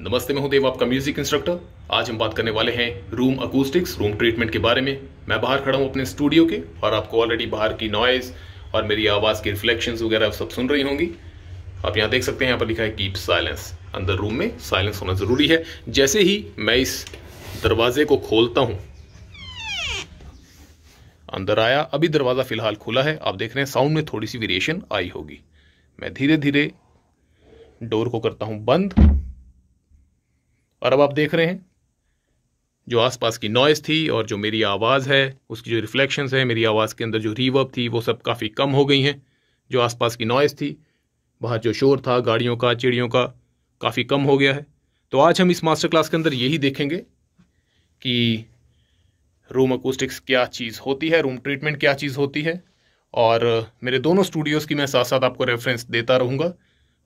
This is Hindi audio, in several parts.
नमस्ते मैं हूं देव आपका म्यूजिक इंस्ट्रक्टर आज हम बात करने वाले हैं रूम अकूस्टिक्स रूम ट्रीटमेंट के बारे में मैं बाहर खड़ा हूं अपने स्टूडियो के और आपको ऑलरेडी बाहर की नॉइज और मेरी आवाज़ की रिफ्लेक्शंस वगैरह सब सुन रही होंगी आप यहाँ देख सकते हैं यहाँ पर लिखा है कीप साइलेंस अंदर रूम में साइलेंस होना ज़रूरी है जैसे ही मैं इस दरवाजे को खोलता हूं अंदर आया अभी दरवाज़ा फ़िलहाल खुला है आप देख रहे हैं साउंड में थोड़ी सी वेरिएशन आई होगी मैं धीरे धीरे डोर को करता हूं बंद और अब आप देख रहे हैं जो आसपास की नॉइज़ थी और जो मेरी आवाज़ है उसकी जो रिफ्लेक्शंस है मेरी आवाज़ के अंदर जो रीवर्ब थी वो सब काफ़ी कम हो गई हैं जो आसपास की नॉइज़ थी बाहर जो शोर था गाड़ियों का चिड़ियों का काफ़ी कम हो गया है तो आज हम इस मास्टर क्लास के अंदर यही देखेंगे कि रूम अकोस्टिक्स क्या चीज़ होती है रूम ट्रीटमेंट क्या चीज़ होती है और मेरे दोनों स्टूडियोज़ की मैं साथ साथ आपको रेफरेंस देता रहूँगा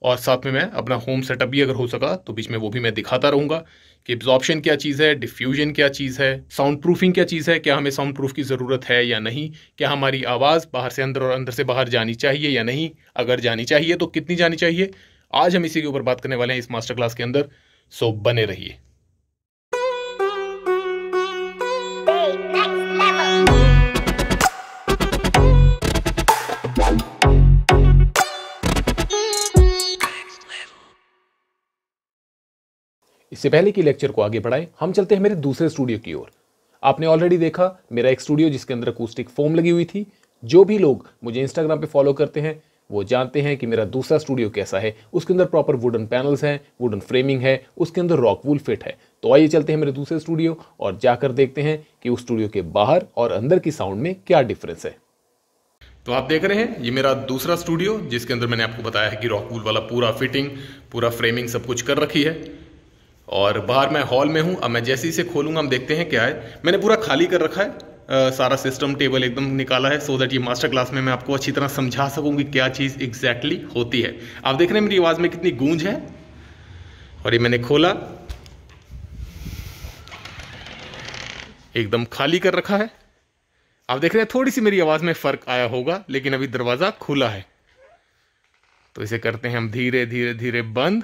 और साथ में मैं अपना होम सेटअप भी अगर हो सका तो बीच में वो भी मैं दिखाता रहूँगा कि एब्जॉर्प्शन क्या चीज़ है डिफ्यूजन क्या चीज़ है साउंड प्रूफिंग क्या चीज़ है क्या हमें साउंड प्रूफ की ज़रूरत है या नहीं क्या हमारी आवाज़ बाहर से अंदर और अंदर से बाहर जानी चाहिए या नहीं अगर जानी चाहिए तो कितनी जानी चाहिए आज हम इसी के ऊपर बात करने वाले हैं इस मास्टर क्लास के अंदर सो बने रहिए इससे पहले कि लेक्चर को आगे बढ़ाएं हम चलते हैं मेरे दूसरे स्टूडियो की ओर आपने ऑलरेडी देखा मेरा एक स्टूडियो जिसके अंदर अकूस्टिक फोम लगी हुई थी जो भी लोग मुझे इंस्टाग्राम पे फॉलो करते हैं वो जानते हैं कि मेरा दूसरा स्टूडियो कैसा है उसके अंदर प्रॉपर वुडन पैनल्स हैं वुडन फ्रेमिंग है उसके अंदर रॉक वूल फिट है तो आइए चलते हैं मेरे दूसरे स्टूडियो और जाकर देखते हैं कि उस स्टूडियो के बाहर और अंदर की साउंड में क्या डिफरेंस है तो आप देख रहे हैं ये मेरा दूसरा स्टूडियो जिसके अंदर मैंने आपको बताया है कि रॉक वूल वाला पूरा फिटिंग पूरा फ्रेमिंग सब कुछ कर रखी है और बाहर मैं हॉल में हूँ अब मैं जैसे ही से खोलूँगा हम देखते हैं क्या है मैंने पूरा खाली कर रखा है आ, सारा सिस्टम टेबल एकदम निकाला है सो so दैट ये मास्टर क्लास में मैं आपको अच्छी तरह समझा सकूँ कि क्या चीज़ एग्जैक्टली exactly होती है आप देख रहे हैं मेरी आवाज़ में कितनी गूंज है और ये मैंने खोला एकदम खाली कर रखा है आप देख रहे हैं थोड़ी सी मेरी आवाज़ में फ़र्क आया होगा लेकिन अभी दरवाज़ा खुला है तो इसे करते हैं हम धीरे धीरे धीरे बंद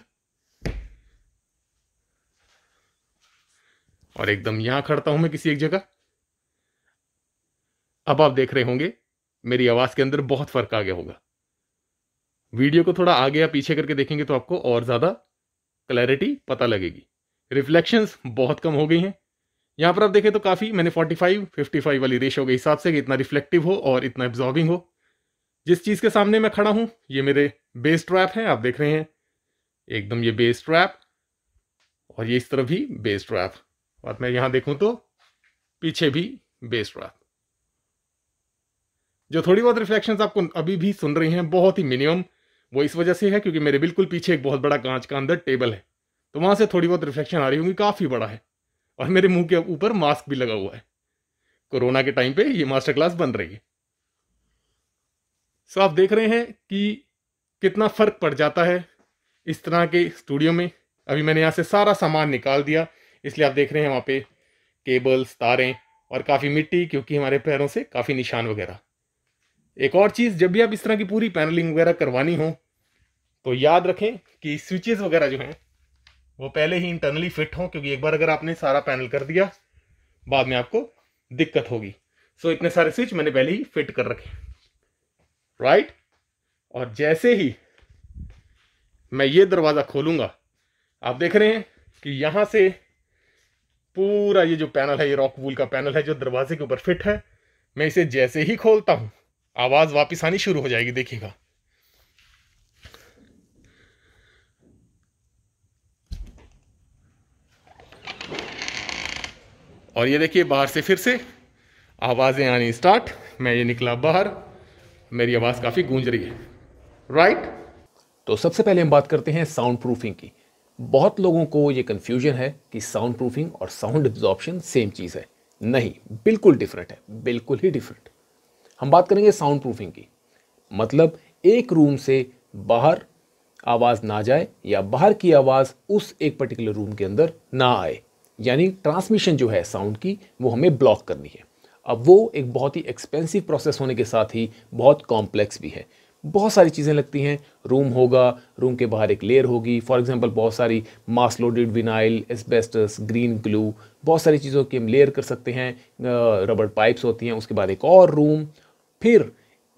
और एकदम यहां खड़ता हूं मैं किसी एक जगह अब आप देख रहे होंगे मेरी आवाज के अंदर बहुत फर्क आ गया होगा वीडियो को थोड़ा आगे या पीछे करके देखेंगे तो आपको और ज्यादा क्लैरिटी पता लगेगी रिफ्लेक्शन बहुत कम हो गई हैं यहाँ पर आप देखें तो काफ़ी मैंने 45, 55 वाली रेशियो के हिसाब से कि इतना रिफ्लेक्टिव हो और इतना एब्जॉर्बिंग हो जिस चीज़ के सामने मैं खड़ा हूं ये मेरे बेस ट्रैप है आप देख रहे हैं एकदम ये बेस ट्रैप और ये इस तरफ भी बेस ट्रैप और मैं यहां देखूं तो पीछे भी बेस रहा जो थोड़ी बहुत रिफ्लेक्शंस आपको अभी भी सुन रही हैं बहुत ही मिनिमम वो इस वजह से है क्योंकि मेरे बिल्कुल पीछे एक बहुत बड़ा कांच का अंदर टेबल है तो वहां से थोड़ी बहुत रिफ्लेक्शन आ रही होंगी काफ़ी बड़ा है और मेरे मुंह के ऊपर मास्क भी लगा हुआ है कोरोना के टाइम पे ये मास्टर क्लास बन रही है सो आप देख रहे हैं कि कितना फ़र्क पड़ जाता है इस तरह के स्टूडियो में अभी मैंने यहां से सारा सामान निकाल दिया इसलिए आप देख रहे हैं वहाँ पे केबल्स तारें और काफ़ी मिट्टी क्योंकि हमारे पैरों से काफ़ी निशान वगैरह एक और चीज़ जब भी आप इस तरह की पूरी पैनलिंग वगैरह करवानी हो तो याद रखें कि स्विचेस वगैरह जो हैं वो पहले ही इंटरनली फिट हों क्योंकि एक बार अगर आपने सारा पैनल कर दिया बाद में आपको दिक्कत होगी सो so, इतने सारे स्विच मैंने पहले ही फिट कर रखे राइट और जैसे ही मैं ये दरवाज़ा खोलूंगा आप देख रहे हैं कि यहाँ से पूरा ये जो पैनल है ये रॉक वूल का पैनल है जो दरवाजे के ऊपर फिट है मैं इसे जैसे ही खोलता हूं आवाज़ वापस आनी शुरू हो जाएगी देखिएगा और ये देखिए बाहर से फिर से आवाज़ें आनी स्टार्ट मैं ये निकला बाहर मेरी आवाज़ काफ़ी गूंज रही है राइट तो सबसे पहले हम बात करते हैं साउंड प्रूफिंग की बहुत लोगों को ये कन्फ्यूजन है कि साउंड प्रूफिंग और साउंड एब्जॉर्प्शन सेम चीज़ है नहीं बिल्कुल डिफरेंट है बिल्कुल ही डिफरेंट हम बात करेंगे साउंड प्रूफिंग की मतलब एक रूम से बाहर आवाज़ ना जाए या बाहर की आवाज़ उस एक पर्टिकुलर रूम के अंदर ना आए यानी ट्रांसमिशन जो है साउंड की वो हमें ब्लॉक करनी है अब वो एक बहुत ही एक्सपेंसिव प्रोसेस होने के साथ ही बहुत कॉम्प्लेक्स भी है बहुत सारी चीज़ें लगती हैं रूम होगा रूम के बाहर एक लेयर होगी फॉर एग्जांपल बहुत सारी mass loaded vinyl asbestos green glue बहुत सारी चीज़ों की हम लेयर कर सकते हैं रबड़ पाइप्स होती हैं उसके बाद एक और रूम फिर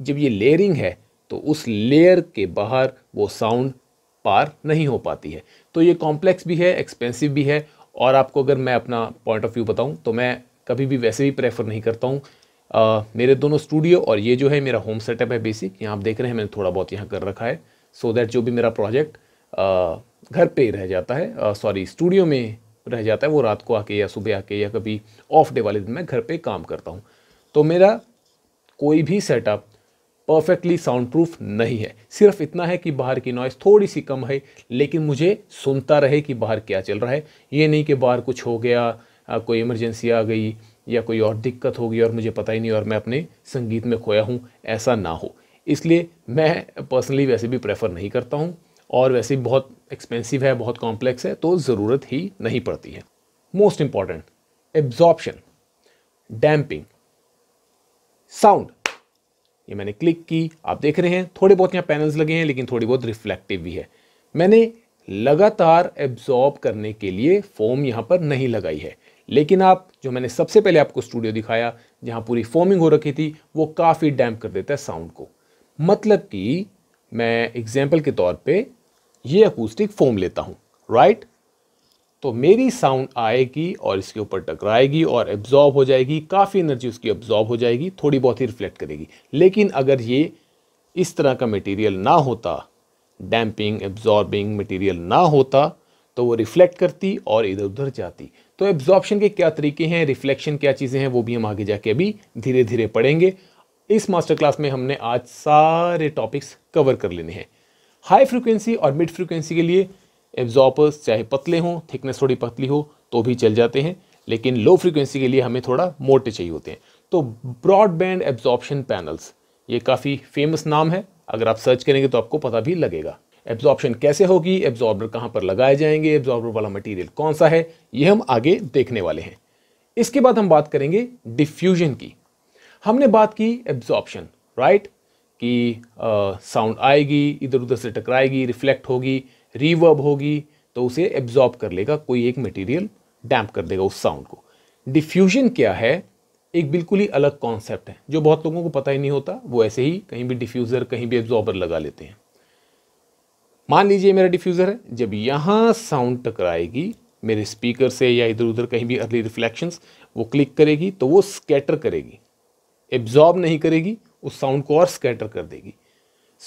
जब ये लेयरिंग है तो उस लेयर के बाहर वो साउंड पार नहीं हो पाती है तो ये कॉम्प्लेक्स भी है एक्सपेंसिव भी है और आपको अगर मैं अपना पॉइंट ऑफ व्यू बताऊँ तो मैं कभी भी वैसे भी प्रेफर नहीं करता हूँ आ, मेरे दोनों स्टूडियो और ये जो है मेरा होम सेटअप है बेसिक यहाँ आप देख रहे हैं मैंने थोड़ा बहुत यहाँ कर रखा है सो so दैट जो भी मेरा प्रोजेक्ट घर पे रह जाता है सॉरी स्टूडियो में रह जाता है वो रात को आके या सुबह आके या कभी ऑफ डे वाले दिन मैं घर पे काम करता हूँ तो मेरा कोई भी सेटअप परफेक्टली साउंड प्रूफ नहीं है सिर्फ इतना है कि बाहर की नॉइज़ थोड़ी सी कम है लेकिन मुझे सुनता रहे कि बाहर क्या चल रहा है ये नहीं कि बाहर कुछ हो गया कोई इमरजेंसी आ गई या कोई और दिक्कत होगी और मुझे पता ही नहीं और मैं अपने संगीत में खोया हूँ ऐसा ना हो इसलिए मैं पर्सनली वैसे भी प्रेफर नहीं करता हूँ और वैसे भी बहुत एक्सपेंसिव है बहुत कॉम्प्लेक्स है तो ज़रूरत ही नहीं पड़ती है most important absorption damping sound ये मैंने क्लिक की आप देख रहे हैं थोड़े बहुत यहाँ पैनल्स लगे हैं लेकिन थोड़ी बहुत रिफ्लेक्टिव भी है मैंने लगातार एब्जॉर्ब करने के लिए फोम यहाँ पर नहीं लगाई है लेकिन आप जो मैंने सबसे पहले आपको स्टूडियो दिखाया जहाँ पूरी फॉर्मिंग हो रखी थी वो काफ़ी डैम्प कर देता है साउंड को मतलब कि मैं एग्जाम्पल के तौर पे ये अकूस्टिक फोम लेता हूँ राइट तो मेरी साउंड आएगी और इसके ऊपर टकराएगी और एब्जॉर्ब हो जाएगी काफ़ी एनर्जी उसकी एब्जॉर्ब हो जाएगी थोड़ी बहुत ही रिफ्लेक्ट करेगी लेकिन अगर ये इस तरह का मटेरियल ना होता डैम्पिंग एब्जॉर्बिंग मटेरियल ना होता तो वो रिफ्लेक्ट करती और इधर उधर जाती तो एब्जॉर्प्शन के क्या तरीके हैं रिफ्लेक्शन क्या चीज़ें हैं वो भी हम आगे जाके अभी धीरे धीरे पढ़ेंगे इस मास्टर क्लास में हमने आज सारे टॉपिक्स कवर कर लेने हैं हाई फ्रिक्वेंसी और मिड फ्रिक्वेंसी के लिए एब्जॉर्पर्स चाहे पतले हों थिकनेस थोड़ी पतली हो तो भी चल जाते हैं लेकिन लो फ्रिक्वेंसी के लिए हमें थोड़ा मोटे चाहिए होते हैं तो ब्रॉडबैंड एब्जॉर्प्शन पैनल्स ये काफ़ी फेमस नाम है अगर आप सर्च करेंगे तो आपको पता भी लगेगा एब्जॉर्बशन कैसे होगी एब्जॉर्बर कहाँ पर लगाए जाएंगे एब्जॉर्बर वाला मटेरियल कौन सा है ये हम आगे देखने वाले हैं इसके बाद हम बात करेंगे डिफ्यूजन की हमने बात की एब्जॉर्प्शन राइट कि साउंड आएगी इधर उधर से टकराएगी रिफ्लेक्ट होगी रिवर्ब होगी तो उसे एब्जॉर्ब कर लेगा कोई एक मटेरियल डैम्प कर देगा उस साउंड को डिफ्यूजन क्या है एक बिल्कुल ही अलग कॉन्सेप्ट है जो बहुत लोगों को पता ही नहीं होता वो ऐसे ही कहीं भी डिफ्यूज़र कहीं भी एब्जॉर्बर लगा लेते हैं मान लीजिए मेरा डिफ्यूज़र है जब यहाँ साउंड टकराएगी मेरे स्पीकर से या इधर उधर कहीं भी अर्ली रिफ्लेक्शंस वो क्लिक करेगी तो वो स्कैटर करेगी एब्जॉर्ब नहीं करेगी उस साउंड को और स्कैटर कर देगी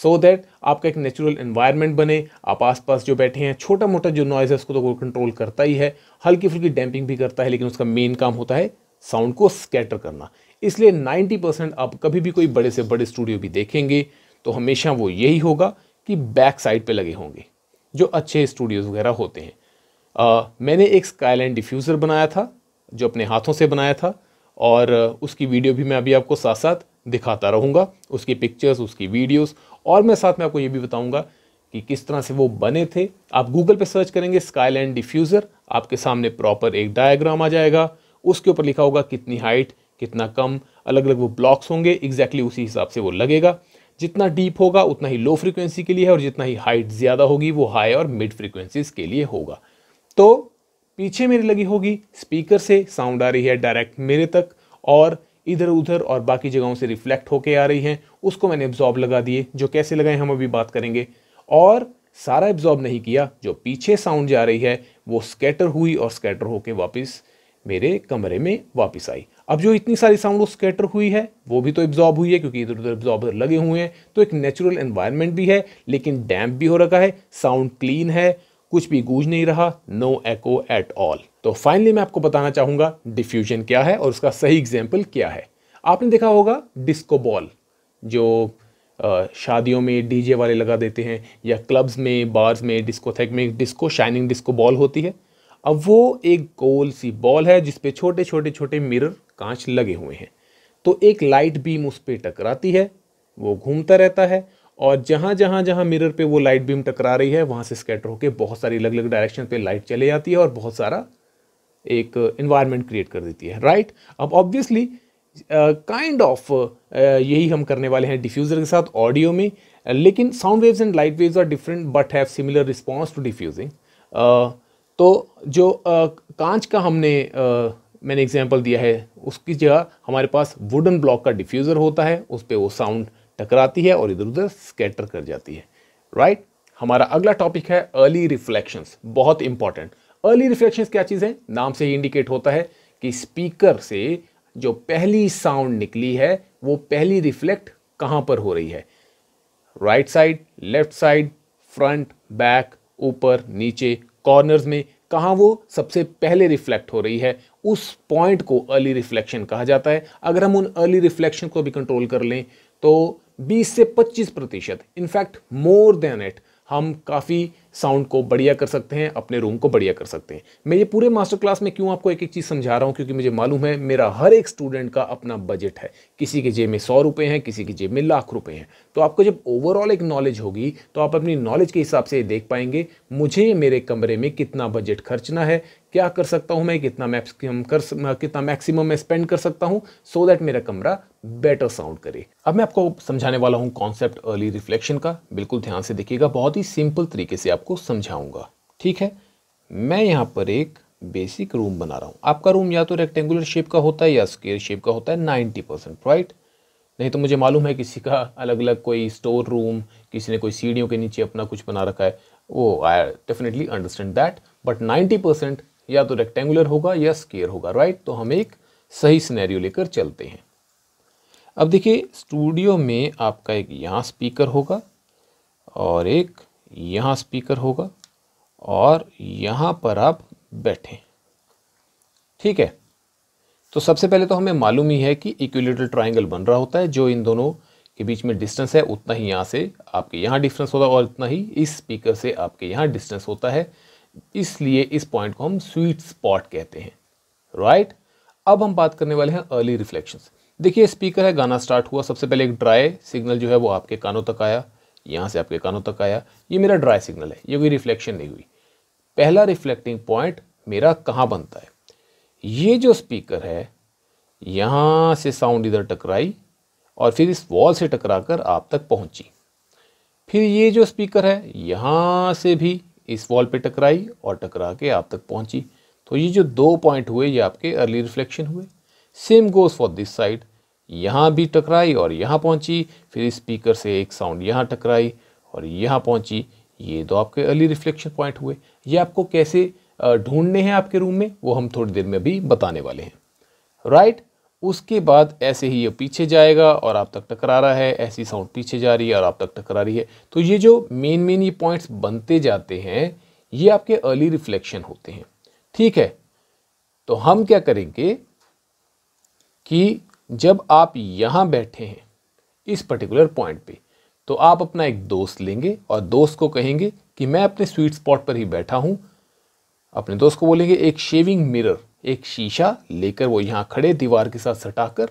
सो so दैट आपका एक नेचुरल इन्वायरमेंट बने आप आसपास जो बैठे हैं छोटा मोटा जो नॉइज़ है उसको तो वो कंट्रोल करता ही है हल्की फुल्की डैम्पिंग भी करता है लेकिन उसका मेन काम होता है साउंड को स्कैटर करना इसलिए 90 परसेंट आप कभी भी कोई बड़े से बड़े स्टूडियो भी देखेंगे तो हमेशा वो यही होगा कि बैक साइड पे लगे होंगे जो अच्छे स्टूडियोज़ वगैरह होते हैं आ, मैंने एक स्काईलाइन डिफ्यूज़र बनाया था जो अपने हाथों से बनाया था और उसकी वीडियो भी मैं अभी आपको साथ साथ दिखाता रहूँगा उसकी पिक्चर्स उसकी वीडियोस और मैं साथ में आपको ये भी बताऊँगा कि किस तरह से वो बने थे आप गूगल पे सर्च करेंगे स्काईलैंड डिफ्यूज़र आपके सामने प्रॉपर एक डायग्राम आ जाएगा उसके ऊपर लिखा होगा कितनी हाइट कितना कम अलग अलग वो ब्लॉक्स होंगे एग्जैक्टली exactly उसी हिसाब से वो लगेगा जितना डीप होगा उतना ही लो फ्रिक्वेंसी के लिए है और जितना ही हाइट ज़्यादा होगी वो हाई और मिड फ्रिक्वेंसीज के लिए होगा तो पीछे मेरी लगी होगी स्पीकर से साउंड आ रही है डायरेक्ट मेरे तक और इधर उधर और बाकी जगहों से रिफ्लेक्ट होके आ रही हैं उसको मैंने एब्जॉर्ब लगा दिए जो कैसे लगाए हम अभी बात करेंगे और सारा एब्जॉर्ब नहीं किया जो पीछे साउंड जा रही है वो स्कैटर हुई और स्कैटर होके वापस मेरे कमरे में वापस आई अब जो इतनी सारी साउंड स्कैटर हुई है वो भी तो एब्जॉर्ब हुई है क्योंकि इधर उधर एब्जॉर्बर लगे हुए हैं तो एक नेचुरल एनवायरनमेंट भी है लेकिन डैम्प भी हो रखा है साउंड क्लीन है कुछ भी गूंज नहीं रहा नो एको एट ऑल तो फाइनली मैं आपको बताना चाहूंगा डिफ्यूजन क्या है और उसका सही एग्जाम्पल क्या है आपने देखा होगा डिस्को बॉल जो शादियों में डीजे वाले लगा देते हैं या क्लब्स में बार्स में डिस्कोथेक में डिस्को शाइनिंग डिस्को बॉल होती है अब वो एक गोल सी बॉल है जिसपे छोटे छोटे छोटे मिरर कांच लगे हुए हैं तो एक लाइट बीम उस पर टकराती है वो घूमता रहता है और जहाँ जहाँ जहाँ मिरर पे वो लाइट बीम टकरा रही है वहाँ से स्कैटर होकर बहुत सारी अलग अलग डायरेक्शन पे लाइट चले जाती है और बहुत सारा एक इन्वायरमेंट क्रिएट कर देती है राइट अब ऑब्वियसली काइंड ऑफ यही हम करने वाले हैं डिफ्यूज़र के साथ ऑडियो में लेकिन sound waves and light waves are different but have similar response to diffusing तो जो कांच का हमने आ, मैंने एग्जांपल दिया है उसकी जगह हमारे पास वुडन ब्लॉक का डिफ्यूज़र होता है उस पर वो साउंड टकराती है और इधर उधर स्कैटर कर जाती है राइट right? हमारा अगला टॉपिक है अर्ली रिफ्लेक्शंस बहुत इंपॉर्टेंट अर्ली रिफ्लेक्शंस क्या चीज़ है नाम से ही इंडिकेट होता है कि स्पीकर से जो पहली साउंड निकली है वो पहली रिफ्लेक्ट कहाँ पर हो रही है right side left side front back ऊपर नीचे कॉर्नर्स में कहाँ वो सबसे पहले रिफ्लेक्ट हो रही है उस पॉइंट को अर्ली रिफ्लेक्शन कहा जाता है अगर हम उन अर्ली रिफ्लेक्शन को भी कंट्रोल कर लें तो 20 से 25 प्रतिशत इनफैक्ट मोर देन इट हम काफ़ी साउंड को बढ़िया कर सकते हैं अपने रूम को बढ़िया कर सकते हैं मैं ये पूरे मास्टर क्लास में क्यों आपको एक एक चीज़ समझा रहा हूँ क्योंकि मुझे मालूम है मेरा हर एक स्टूडेंट का अपना बजट है किसी के जेब में सौ रुपये हैं किसी के जेब में लाख रुपये हैं तो आपको जब ओवरऑल एक नॉलेज होगी तो आप अपनी नॉलेज के हिसाब से देख पाएंगे मुझे मेरे कमरे में कितना बजट खर्चना है क्या कर सकता हूँ मैं कितना मैक्सिमम कर कितना मैक्सिमम मैं स्पेंड कर सकता हूँ सो दैट मेरा कमरा बेटर साउंड करे अब मैं आपको समझाने वाला हूँ कॉन्सेप्ट अर्ली रिफ्लेक्शन का बिल्कुल ध्यान से देखिएगा बहुत ही सिंपल तरीके से आप आपको समझाऊंगा ठीक है मैं यहाँ पर एक बेसिक रूम बना रहा हूँ आपका रूम या तो रेक्टेंगुलर शेप का होता है या स्केयर शेप का होता है नाइन्टी परसेंट राइट नहीं तो मुझे मालूम है किसी का अलग अलग कोई स्टोर रूम किसी ने कोई सीढ़ियों के नीचे अपना कुछ बना रखा है वो I definitely understand that but ninety percent या तो रेक्टेंगुलर होगा या स्केयर होगा राइट तो हम एक सही स्नैरियो लेकर चलते हैं अब देखिए स्टूडियो में आपका एक यहाँ स्पीकर होगा और एक यहाँ स्पीकर होगा और यहाँ पर आप बैठें ठीक है तो सबसे पहले तो हमें मालूम ही है कि इक्विलेटरल ट्राइंगल बन रहा होता है जो इन दोनों के बीच में डिस्टेंस है उतना ही यहाँ से आपके यहाँ डिफरेंस होता है और उतना ही इस स्पीकर से आपके यहाँ डिस्टेंस होता है इसलिए इस पॉइंट को हम स्वीट स्पॉट कहते हैं राइट अब हम बात करने वाले हैं अर्ली रिफ्लेक्शंस देखिए स्पीकर है गाना स्टार्ट हुआ सबसे पहले एक ड्राई सिग्नल जो है वो आपके कानों तक आया यहाँ से आपके कानों तक आया ये मेरा ड्राई सिग्नल है ये कोई रिफ्लेक्शन नहीं हुई पहला रिफ्लेक्टिंग पॉइंट मेरा कहाँ बनता है ये जो स्पीकर है यहाँ से साउंड इधर टकराई और फिर इस वॉल से टकराकर आप तक पहुँची फिर ये जो स्पीकर है यहाँ से भी इस वॉल पे टकराई और टकरा के आप तक पहुँची तो ये जो दो पॉइंट हुए ये आपके अर्ली रिफ्लेक्शन हुए same goes for this side यहाँ भी टकराई और यहाँ पहुँची फिर स्पीकर से एक साउंड यहाँ टकराई और यहाँ पहुँची ये तो आपके अर्ली रिफ्लेक्शन पॉइंट हुए ये आपको कैसे ढूंढने हैं आपके रूम में वो हम थोड़ी देर में भी बताने वाले हैं राइट right? उसके बाद ऐसे ही ये पीछे जाएगा और आप तक टकरा रहा है ऐसी साउंड पीछे जा रही है और आप तक टकरा रही है तो ये जो मेन मेन ये पॉइंट्स बनते जाते हैं ये आपके अर्ली रिफ्लेक्शन होते हैं ठीक है तो हम क्या करेंगे कि जब आप यहाँ बैठे हैं इस पर्टिकुलर पॉइंट पे तो आप अपना एक दोस्त लेंगे और दोस्त को कहेंगे कि मैं अपने स्वीट स्पॉट पर ही बैठा हूँ अपने दोस्त को बोलेंगे एक शेविंग मिरर एक शीशा लेकर वो यहाँ खड़े दीवार के साथ सटाकर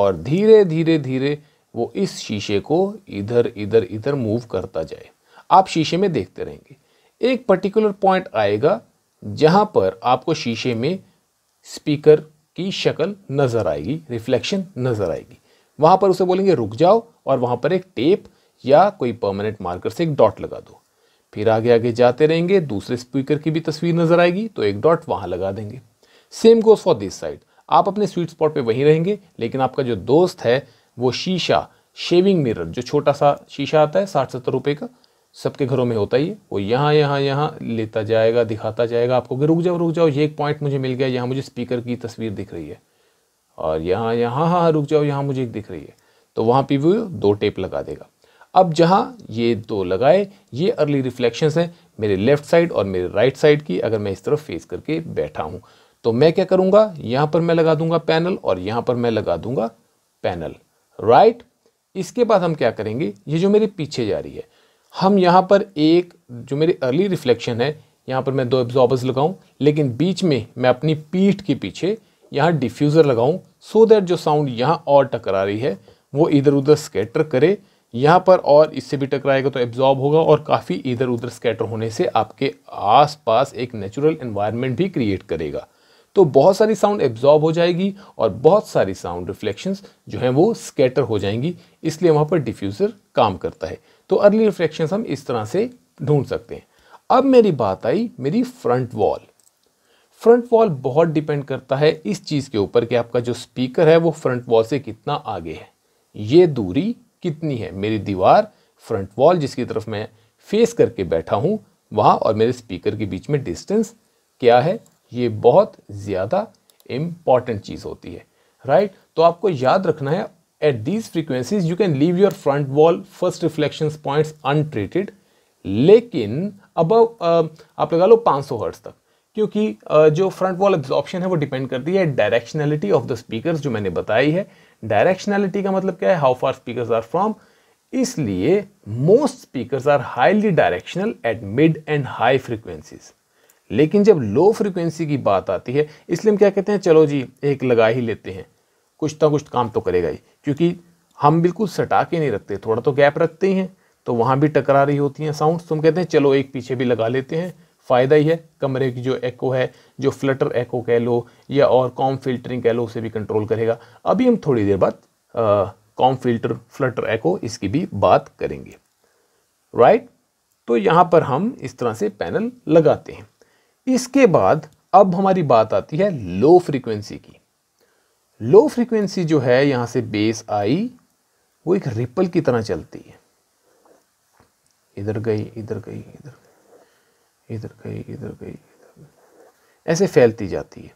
और धीरे धीरे धीरे वो इस शीशे को इधर इधर इधर मूव करता जाए आप शीशे में देखते रहेंगे एक पर्टिकुलर पॉइंट आएगा जहाँ पर आपको शीशे में स्पीकर की शक्ल नज़र आएगी रिफ्लेक्शन नज़र आएगी वहां पर उसे बोलेंगे रुक जाओ और वहां पर एक टेप या कोई परमानेंट मार्कर से एक डॉट लगा दो फिर आगे आगे जाते रहेंगे दूसरे स्पीकर की भी तस्वीर नज़र आएगी तो एक डॉट वहां लगा देंगे same goes for this side आप अपने स्वीट स्पॉट पे वहीं रहेंगे लेकिन आपका जो दोस्त है वो शीशा शेविंग मिरर जो छोटा सा शीशा आता है साठ सत्तर रुपए का सबके घरों में होता ही वो यहाँ यहाँ यहाँ लेता जाएगा दिखाता जाएगा आपको कि रुक जाओ रुक जाओ ये एक पॉइंट मुझे मिल गया यहाँ मुझे स्पीकर की तस्वीर दिख रही है और यहाँ यहाँ हाँ, हाँ रुक जाओ यहाँ मुझे एक दिख रही है तो वहाँ पर वो दो टेप लगा देगा अब जहाँ ये दो लगाए ये अर्ली रिफ्लेक्शंस हैं मेरे लेफ्ट साइड और मेरे राइट साइड की अगर मैं इस तरफ फेस करके बैठा हूँ तो मैं क्या करूँगा यहाँ पर मैं लगा दूंगा पैनल और यहाँ पर मैं लगा दूंगा पैनल राइट इसके बाद हम क्या करेंगे ये जो मेरे पीछे जा रही है हम यहाँ पर एक जो मेरी अर्ली रिफ्लेक्शन है यहाँ पर मैं दो एब्जॉर्बर्स लगाऊँ लेकिन बीच में मैं अपनी पीठ के पीछे यहाँ डिफ्यूज़र लगाऊँ सो दैट जो साउंड यहाँ और टकरा रही है वो इधर उधर स्केटर करे यहाँ पर और इससे भी टकराएगा तो एब्जॉर्ब होगा और काफ़ी इधर उधर स्केटर होने से आपके आसपास एक नेचुरल इन्वायरमेंट भी क्रिएट करेगा तो बहुत सारी साउंड एब्जॉर्ब हो जाएगी और बहुत सारी साउंड रिफ्लेक्शंस जो हैं वो स्केटर हो जाएंगी इसलिए वहाँ पर डिफ्यूज़र काम करता है तो अर्ली रिफ्लेक्शन हम इस तरह से ढूंढ सकते हैं अब मेरी बात आई मेरी फ्रंट वॉल फ्रंट वॉल बहुत डिपेंड करता है इस चीज़ के ऊपर कि आपका जो स्पीकर है वो फ्रंट वॉल से कितना आगे है ये दूरी कितनी है मेरी दीवार फ्रंट वॉल जिसकी तरफ मैं फेस करके बैठा हूँ वहाँ और मेरे स्पीकर के बीच में डिस्टेंस क्या है ये बहुत ज़्यादा इम्पॉर्टेंट चीज़ होती है राइट तो आपको याद रखना है At these frequencies, you can leave your front wall first reflections points untreated, लेकिन अब आप लगा लो 500 हर्ट्स तक क्योंकि जो फ्रंट वॉल एब्जॉर्प्शन है वो डिपेंड करती है डायरेक्शनैलिटी ऑफ द स्पीकर्स जो मैंने बताई है डायरेक्शनैलिटी का मतलब क्या है how far speakers are from इसलिए most speakers are highly directional at mid and high frequencies लेकिन जब लो फ्रिक्वेंसी की बात आती है इसलिए हम क्या कहते हैं चलो जी एक लगा ही लेते हैं कुछ ना कुछ काम तो करेगा ही क्योंकि हम बिल्कुल सटा के नहीं रखते थोड़ा तो गैप रखते ही हैं तो वहाँ भी टकरा रही होती हैं साउंड्स तुम तो कहते हैं चलो एक पीछे भी लगा लेते हैं फ़ायदा ही है कमरे की जो एको है जो फ्लटर एको कह लो या और कॉम फिल्टरिंग कह लो उसे भी कंट्रोल करेगा अभी हम थोड़ी देर बाद कॉम फिल्टर फ्लटर एको इसकी भी बात करेंगे राइट तो यहाँ पर हम इस तरह से पैनल लगाते हैं इसके बाद अब हमारी बात आती है लो फ्रीक्वेंसी की लो फ्रीक्वेंसी जो है यहाँ से बेस आई वो एक रिपल की तरह चलती है इधर गई इधर गई इधर गई इधर गई इधर गई इधर गई ऐसे फैलती जाती है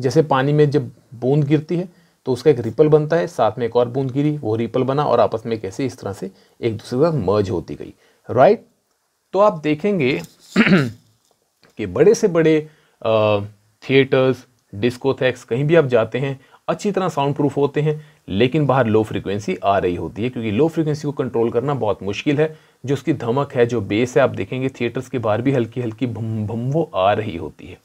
जैसे पानी में जब बूंद गिरती है तो उसका एक रिपल बनता है साथ में एक और बूंद गिरी वो रिपल बना और आपस में कैसे इस तरह से एक दूसरे का मर्ज होती गई राइट तो आप देखेंगे कि बड़े से बड़े थिएटर्स डिस्कोथेक्स कहीं भी आप जाते हैं अच्छी तरह साउंड प्रूफ होते हैं लेकिन बाहर लो फ्रिक्वेंसी आ रही होती है क्योंकि लो फ्रिक्वेंसी को कंट्रोल करना बहुत मुश्किल है जो उसकी धमक है जो बेस है आप देखेंगे थिएटर्स के बाहर भी हल्की हल्की भम भम वो आ रही होती है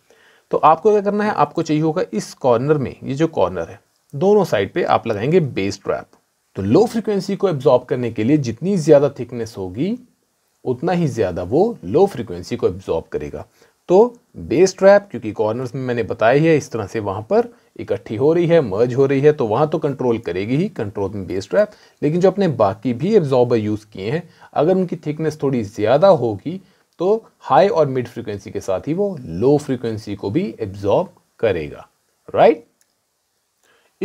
तो आपको क्या करना है आपको चाहिए होगा इस कॉर्नर में ये जो कॉर्नर है दोनों साइड पर आप लगाएंगे बेस ट्रैप तो लो फ्रिक्वेंसी को एब्जॉर्ब करने के लिए जितनी ज़्यादा थिकनेस होगी उतना ही ज़्यादा वो लो फ्रिक्वेंसी को एब्जॉर्ब करेगा तो बेस ट्रैप क्योंकि कॉर्नर्स में मैंने बताया है इस तरह से वहाँ पर इकट्ठी हो रही है मर्ज हो रही है तो वहाँ तो कंट्रोल करेगी ही कंट्रोल में बेस्ड रहा लेकिन जो अपने बाकी भी एब्जॉर्बर यूज़ किए हैं अगर उनकी थिकनेस थोड़ी ज़्यादा होगी तो हाई और मिड फ्रिक्वेंसी के साथ ही वो लो फ्रिक्वेंसी को भी एब्जॉर्ब करेगा राइट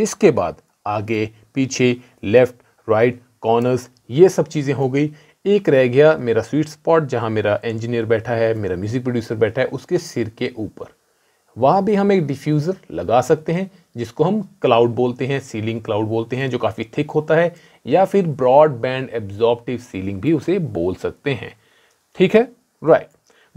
इसके बाद आगे पीछे लेफ्ट राइट कॉर्नर्स ये सब चीज़ें हो गई एक रह गया मेरा स्वीट स्पॉट जहाँ मेरा इंजीनियर बैठा है मेरा म्यूज़िक प्रोड्यूसर बैठा है उसके सिर के ऊपर वहाँ भी हम एक डिफ्यूज़र लगा सकते हैं जिसको हम क्लाउड बोलते हैं सीलिंग क्लाउड बोलते हैं जो काफ़ी थिक होता है या फिर ब्रॉडबैंड एब्जॉर्प्टिव सीलिंग भी उसे बोल सकते हैं ठीक है राइट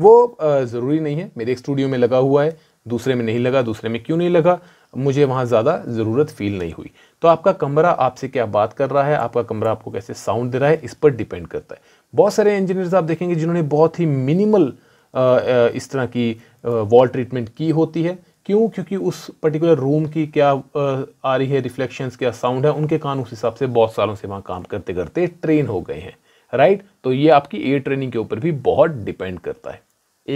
वो ज़रूरी नहीं है मेरे एक स्टूडियो में लगा हुआ है दूसरे में नहीं लगा दूसरे में क्यों नहीं लगा मुझे वहाँ ज़्यादा ज़रूरत फील नहीं हुई तो आपका कमरा आपसे क्या बात कर रहा है आपका कमरा आपको कैसे साउंड दे रहा है इस पर डिपेंड करता है बहुत सारे इंजीनियर्स आप देखेंगे जिन्होंने बहुत ही मिनिमल इस तरह की वॉल ट्रीटमेंट की होती है क्यों क्योंकि उस पर्टिकुलर रूम की क्या आ रही है रिफ्लेक्शंस क्या साउंड है उनके कान उस हिसाब से बहुत सालों से वहाँ काम करते करते ट्रेन हो गए हैं राइट तो ये आपकी एयर ट्रेनिंग के ऊपर भी बहुत डिपेंड करता है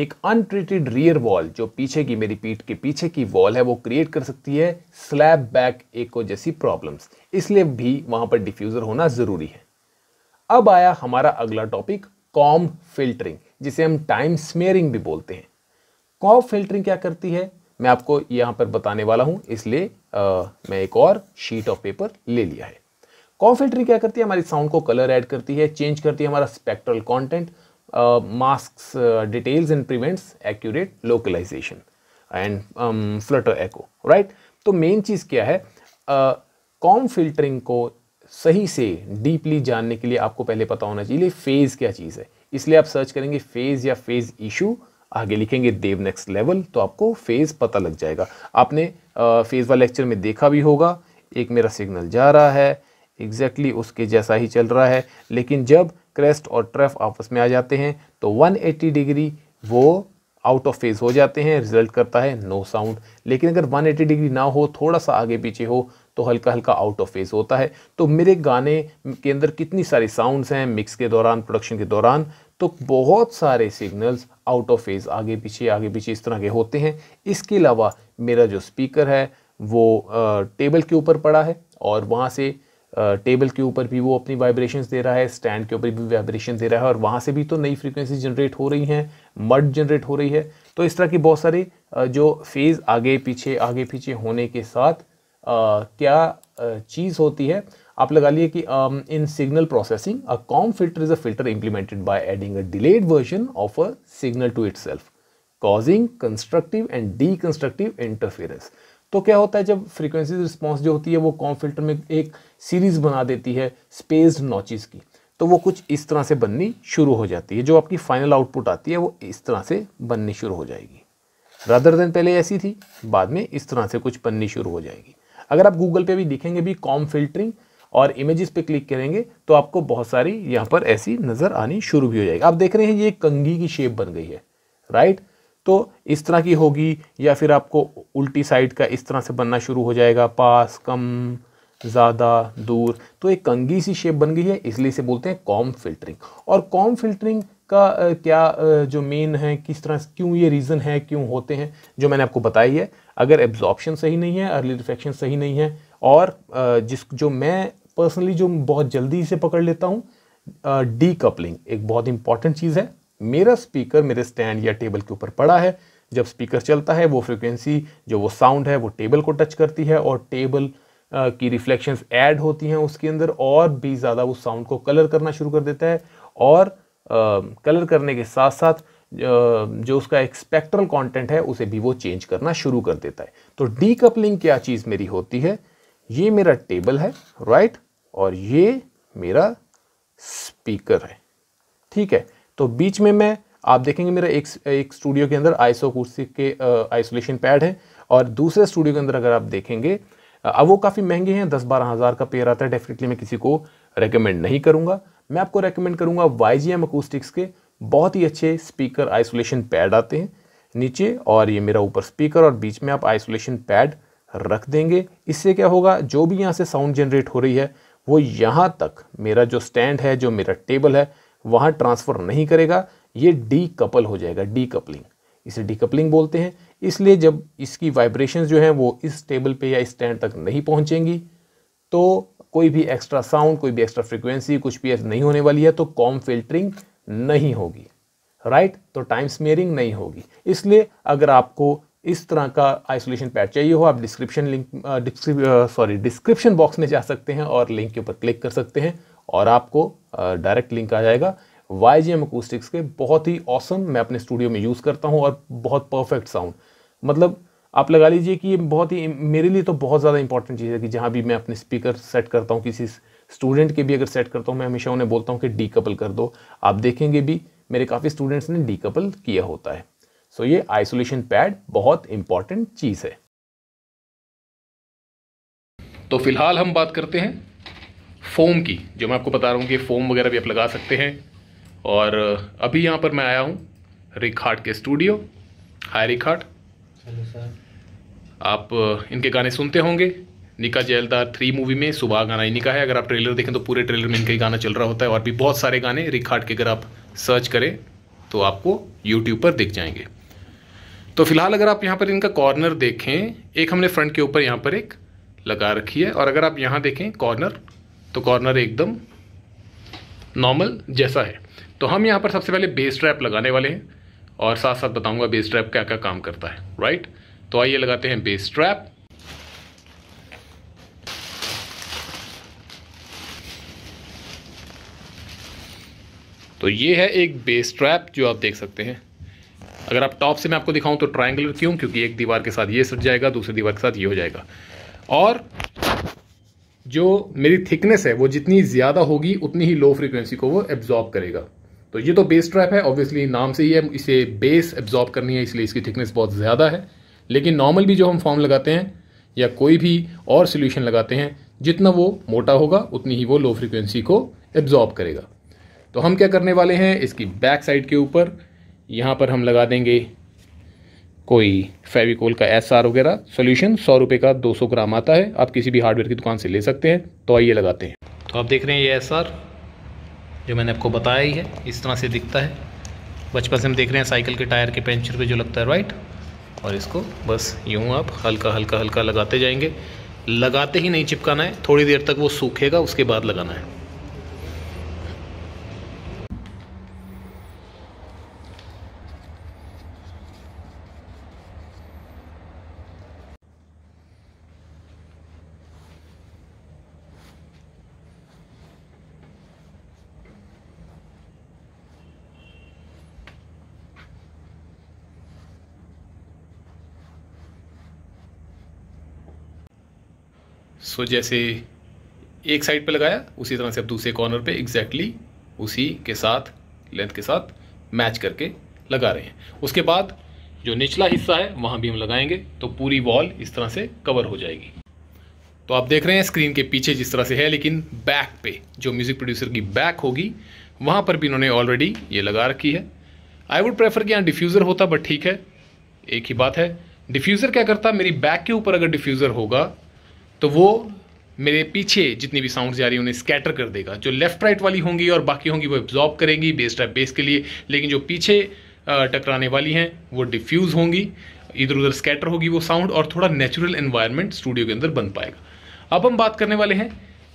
एक अनट्रीटेड रियर वॉल जो पीछे की मेरी पीठ के पीछे की वॉल है वो क्रिएट कर सकती है स्लैब बैक एको जैसी प्रॉब्लम्स इसलिए भी वहाँ पर डिफ्यूज़र होना ज़रूरी है अब आया हमारा अगला टॉपिक कॉम फिल्टरिंग जिसे हम टाइम स्मेयरिंग भी बोलते हैं कॉफ फिल्टरिंग क्या करती है मैं आपको यहां पर बताने वाला हूं इसलिए मैं एक और शीट ऑफ पेपर ले लिया है कॉफ फिल्टरिंग क्या करती है हमारी साउंड को कलर ऐड करती है चेंज करती है हमारा spectral content masks details and prevents accurate localization and flutter echo right तो मेन चीज़ क्या है कॉम uh, फिल्टरिंग को सही से डीपली जानने के लिए आपको पहले पता होना चाहिए फेज़ क्या चीज़ है इसलिए आप सर्च करेंगे फेज़ या फेज़ इशू आगे लिखेंगे देव नेक्स्ट लेवल तो आपको फेज़ पता लग जाएगा आपने फेज़ वाला लेक्चर में देखा भी होगा एक मेरा सिग्नल जा रहा है एग्जैक्टली exactly उसके जैसा ही चल रहा है लेकिन जब क्रेस्ट और ट्रेफ आपस में आ जाते हैं तो 180 डिग्री वो आउट ऑफ फेज हो जाते हैं रिजल्ट करता है नो no साउंड लेकिन अगर 180 डिग्री ना हो थोड़ा सा आगे पीछे हो तो हल्का हल्का आउट ऑफ फेज होता है तो मेरे गाने के अंदर कितनी सारी साउंड्स हैं मिक्स के दौरान प्रोडक्शन के दौरान तो बहुत सारे सिग्नल्स आउट ऑफ फेज आगे पीछे आगे पीछे इस तरह के होते हैं इसके अलावा मेरा जो स्पीकर है वो टेबल के ऊपर पड़ा है और वहाँ से टेबल के ऊपर भी वो अपनी वाइब्रेशंस दे रहा है स्टैंड के ऊपर भी वाइब्रेशन दे रहा है और वहाँ से भी तो नई फ्रीक्वेंसी जनरेट हो रही हैं मड जनरेट हो रही है तो इस तरह की बहुत सारे जो फेज़ आगे पीछे आगे पीछे होने के साथ क्या चीज़ होती है आप लगा लिए कि in signal processing a comb filter is a filter implemented by adding a delayed version of a signal to itself causing constructive and destructive interference तो क्या होता है जब फ्रीक्वेंसी रिस्पॉन्स जो होती है वो कॉम फिल्टर में एक सीरीज बना देती है स्पेस्ड नॉचिस की तो वो कुछ इस तरह से बननी शुरू हो जाती है जो आपकी फाइनल आउटपुट आती है वो इस तरह से बननी शुरू हो जाएगी रदर देन पहले ऐसी थी बाद में इस तरह से कुछ बननी शुरू हो जाएगी अगर आप गूगल पे भी देखेंगे भी कॉम फिल्टरिंग और इमेजेस पे क्लिक करेंगे तो आपको बहुत सारी यहाँ पर ऐसी नज़र आनी शुरू भी हो जाएगी आप देख रहे हैं ये कंगी की शेप बन गई है राइट तो इस तरह की होगी या फिर आपको उल्टी साइड का इस तरह से बनना शुरू हो जाएगा पास कम ज़्यादा दूर तो एक कंगी सी शेप बन गई है इसलिए इसे बोलते हैं कॉम फिल्टरिंग और कॉम फिल्टरिंग का क्या जो मेन है किस तरह क्यों ये रीज़न है क्यों होते हैं जो मैंने आपको बताई है अगर एब्जॉर्प्शन सही नहीं है अर्ली रिफ्लेक्शन सही नहीं है और जिस जो मैं पर्सनली जो बहुत जल्दी इसे पकड़ लेता हूँ डी कपलिंग एक बहुत इंपॉर्टेंट चीज़ है मेरा स्पीकर मेरे स्टैंड या टेबल के ऊपर पड़ा है जब स्पीकर चलता है वो फ्रिक्वेंसी जो वो साउंड है वो टेबल को टच करती है और टेबल की रिफ्लेक्शंस ऐड होती हैं उसके अंदर और भी ज़्यादा उस साउंड को कलर करना शुरू कर देता है और कलर करने के साथ साथ जो उसका एक स्पेक्ट्रल कंटेंट है उसे भी वो चेंज करना शुरू कर देता है तो डी कपलिंग क्या चीज़ मेरी होती है ये मेरा टेबल है राइट और ये मेरा स्पीकर है ठीक है तो बीच में मैं आप देखेंगे मेरा एक एक स्टूडियो के अंदर आइसो कुर्सी के आइसोलेशन पैड है और दूसरे स्टूडियो के अंदर अगर आप देखेंगे अब वो काफ़ी महंगे हैं दस बारह हज़ार का पेयर आता है डेफिनेटली मैं किसी को रेकमेंड नहीं करूँगा मैं आपको रेकमेंड करूँगा वाई जी एम अकूस्टिक्स के बहुत ही अच्छे स्पीकर आइसोलेशन पैड आते हैं नीचे और ये मेरा ऊपर स्पीकर और बीच में आप आइसोलेशन पैड रख देंगे इससे क्या होगा जो भी यहाँ से साउंड जनरेट हो रही है वो यहाँ तक मेरा जो स्टैंड है जो मेरा टेबल है वहाँ ट्रांसफ़र नहीं करेगा ये डी कपल हो जाएगा डी कपलिंग इसे कपलिंग बोलते हैं इसलिए जब इसकी वाइब्रेशन जो हैं वो इस टेबल पे या इस स्टैंड तक नहीं पहुँचेंगी तो कोई भी एक्स्ट्रा साउंड कोई भी एक्स्ट्रा फ्रिक्वेंसी कुछ भी नहीं होने वाली है तो कॉम फिल्टरिंग नहीं होगी राइट right? तो टाइम स्मेयरिंग नहीं होगी इसलिए अगर आपको इस तरह का आइसोलेशन पैड चाहिए हो आप description link sorry description box में जा सकते हैं और लिंक के ऊपर क्लिक कर सकते हैं और आपको डायरेक्ट लिंक आ जाएगा वाई जी एम अकूस्टिक्स के बहुत ही औसम awesome, मैं अपने स्टूडियो में यूज़ करता हूँ और बहुत परफेक्ट साउंड मतलब आप लगा लीजिए कि ये बहुत ही मेरे लिए तो बहुत ज़्यादा इंपॉर्टेंट चीज़ है कि जहाँ भी मैं अपने स्पीकर सेट करता हूँ किसी स्टूडेंट के भी अगर सेट करता हूँ मैं हमेशा उन्हें बोलता हूँ कि डीकपल कर दो आप देखेंगे भी मेरे काफ़ी स्टूडेंट्स ने डीकपल किया होता है सो ये आइसोलेशन पैड बहुत इंपॉर्टेंट चीज़ है तो फिलहाल हम बात करते हैं फोम की जो मैं आपको बता रहा हूँ कि फोम वगैरह भी आप लगा सकते हैं और अभी यहाँ पर मैं आया हूँ रिकार्ड के स्टूडियो हाय सर आप uh, इनके गाने सुनते होंगे निका जैलदार थ्री मूवी में सुबह गाना ही निका है अगर आप ट्रेलर देखें तो पूरे ट्रेलर में इनका ही गाना चल रहा होता है और भी बहुत सारे गाने रिकार्ड के अगर आप सर्च करें तो आपको यूट्यूब पर दिख जाएंगे तो फिलहाल अगर आप यहाँ पर इनका कॉर्नर देखें एक हमने फ्रंट के ऊपर यहाँ पर एक लगा रखी है और अगर आप यहाँ देखें कॉर्नर तो कॉर्नर एकदम नॉर्मल जैसा है तो हम यहाँ पर सबसे पहले बेस ट्रैप लगाने वाले हैं और साथ साथ बताऊंगा बेस ट्रैप क्या क्या काम करता है राइट तो आइए लगाते हैं बेस ट्रैप तो ये है एक बेस ट्रैप जो आप देख सकते हैं अगर आप टॉप से मैं आपको दिखाऊं तो ट्राइंगुलर क्यों क्योंकि एक दीवार के साथ ये सट जाएगा दूसरी दीवार के साथ ये हो जाएगा और जो मेरी थिकनेस है वो जितनी ज़्यादा होगी उतनी ही लो फ्रिक्वेंसी को वो एब्जॉर्ब करेगा तो ये तो बेस ट्रैप है ऑब्वियसली नाम से ही है इसे बेस एब्जॉर्ब करनी है इसलिए इसकी थिकनेस बहुत ज़्यादा है लेकिन नॉर्मल भी जो हम फॉर्म लगाते हैं या कोई भी और सोल्यूशन लगाते हैं जितना वो मोटा होगा उतनी ही वो लो फ्रिक्वेंसी को एब्जॉर्ब करेगा तो हम क्या करने वाले हैं इसकी बैक साइड के ऊपर यहाँ पर हम लगा देंगे कोई फेविकोल का एस आर वगैरह सोल्यूशन सौ रुपये का दो सौ ग्राम आता है आप किसी भी हार्डवेयर की दुकान से ले सकते हैं तो आइए लगाते हैं तो आप देख रहे हैं ये एस आर जो मैंने आपको बताया ही है इस तरह से दिखता है बचपन से हम देख रहे हैं साइकिल के टायर के पेंचर पे जो लगता है राइट और इसको बस यूँ आप हल्का हल्का हल्का लगाते जाएंगे लगाते ही नहीं चिपकाना है थोड़ी देर तक वो सूखेगा उसके बाद लगाना है सो जैसे एक साइड पे लगाया उसी तरह से अब दूसरे कॉर्नर पे एग्जैक्टली exactly उसी के साथ लेंथ के साथ मैच करके लगा रहे हैं उसके बाद जो निचला हिस्सा है वहाँ भी हम लगाएंगे तो पूरी वॉल इस तरह से कवर हो जाएगी तो आप देख रहे हैं स्क्रीन के पीछे जिस तरह से है लेकिन बैक पे जो म्यूज़िक प्रोड्यूसर की बैक होगी वहाँ पर भी इन्होंने ऑलरेडी ये लगा रखी है आई वुड प्रेफर कि यहाँ डिफ्यूज़र होता बट ठीक है एक ही बात है डिफ्यूज़र क्या करता मेरी बैक के ऊपर अगर डिफ्यूज़र होगा तो वो मेरे पीछे जितनी भी साउंड्स जा रही हैं उन्हें स्कैटर कर देगा जो लेफ्ट राइट वाली होंगी और बाकी होंगी वो एब्जॉर्ब करेंगी बेस टाइप बेस के लिए लेकिन जो पीछे टकराने वाली हैं वो डिफ्यूज़ होंगी इधर उधर स्कैटर होगी वो साउंड और थोड़ा नेचुरल इन्वायरमेंट स्टूडियो के अंदर बन पाएगा अब हम बात करने वाले हैं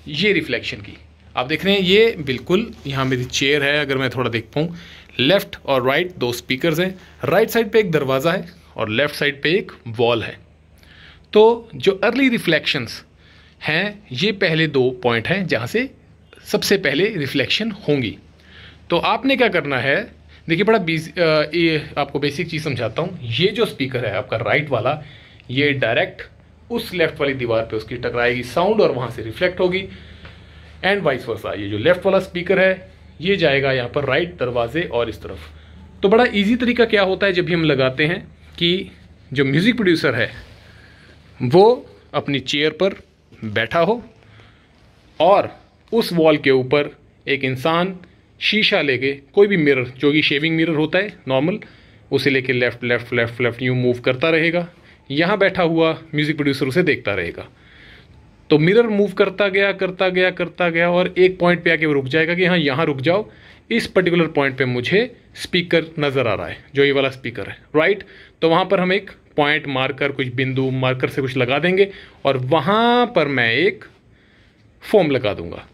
ये रिफ्लेक्शन की आप देख रहे हैं ये बिल्कुल यहाँ मेरी चेयर है अगर मैं थोड़ा देख पाऊँ लेफ्ट और राइट दो स्पीकर्स हैं राइट साइड पे एक दरवाज़ा है और लेफ्ट साइड पे एक वॉल है तो जो अर्ली रिफ्लेक्शंस हैं ये पहले दो पॉइंट हैं जहाँ से सबसे पहले रिफ्लेक्शन होंगी तो आपने क्या करना है देखिए बड़ा बीज ये आपको बेसिक चीज़ समझाता हूँ ये जो स्पीकर है आपका राइट वाला ये डायरेक्ट उस लेफ्ट वाली दीवार पे उसकी टकराएगी साउंड और वहाँ से रिफ्लेक्ट होगी एंड वाइस वर्सा ये जो लेफ्ट वाला स्पीकर है ये जाएगा यहाँ पर राइट दरवाजे और इस तरफ तो बड़ा इजी तरीका क्या होता है जब भी हम लगाते हैं कि जो म्यूज़िक प्रोड्यूसर है वो अपनी चेयर पर बैठा हो और उस वॉल के ऊपर एक इंसान शीशा लेके कोई भी मिरर जो कि शेविंग मिरर होता है नॉर्मल उसे लेके लेफ़्ट लेफ़्ट लेफ़्ट लेफ़्ट यूँ मूव करता रहेगा यहाँ बैठा हुआ म्यूज़िक प्रोड्यूसर उसे देखता रहेगा तो मिरर मूव करता गया करता गया करता गया और एक पॉइंट पे आके वो रुक जाएगा कि हाँ यहाँ रुक जाओ इस पर्टिकुलर पॉइंट पे मुझे स्पीकर नज़र आ रहा है जो ये वाला स्पीकर है राइट तो वहाँ पर हम एक पॉइंट मार्कर कुछ बिंदु मार्कर से कुछ लगा देंगे और वहाँ पर मैं एक फॉर्म लगा दूंगा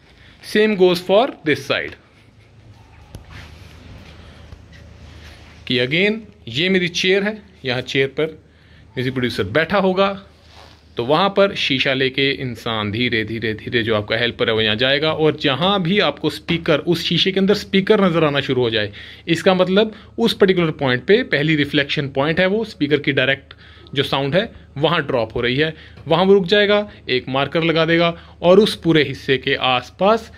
same goes for this side कि अगेन ये मेरी चेयर है यहाँ चेयर पर म्यूज़िक प्रोड्यूसर बैठा होगा तो वहाँ पर शीशा लेके इंसान धीरे धीरे धीरे जो आपका हेल्पर है वो यहाँ जाएगा और जहाँ भी आपको स्पीकर उस शीशे के अंदर स्पीकर नज़र आना शुरू हो जाए इसका मतलब उस पर्टिकुलर पॉइंट पे पहली रिफ्लेक्शन पॉइंट है वो स्पीकर की डायरेक्ट जो साउंड है वहाँ ड्रॉप हो रही है वहाँ वो रुक जाएगा एक मार्कर लगा देगा और उस पूरे हिस्से के आसपास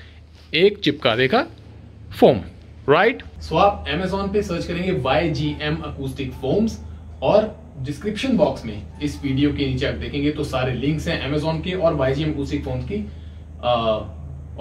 एक चिपका देगा फोम राइट सो आप अमेजोन पे सर्च करेंगे Y G M acoustic foams और डिस्क्रिप्शन बॉक्स में इस वीडियो के नीचे आप देखेंगे तो सारे लिंक्स हैं अमेजोन के और वाई जी एम फोन की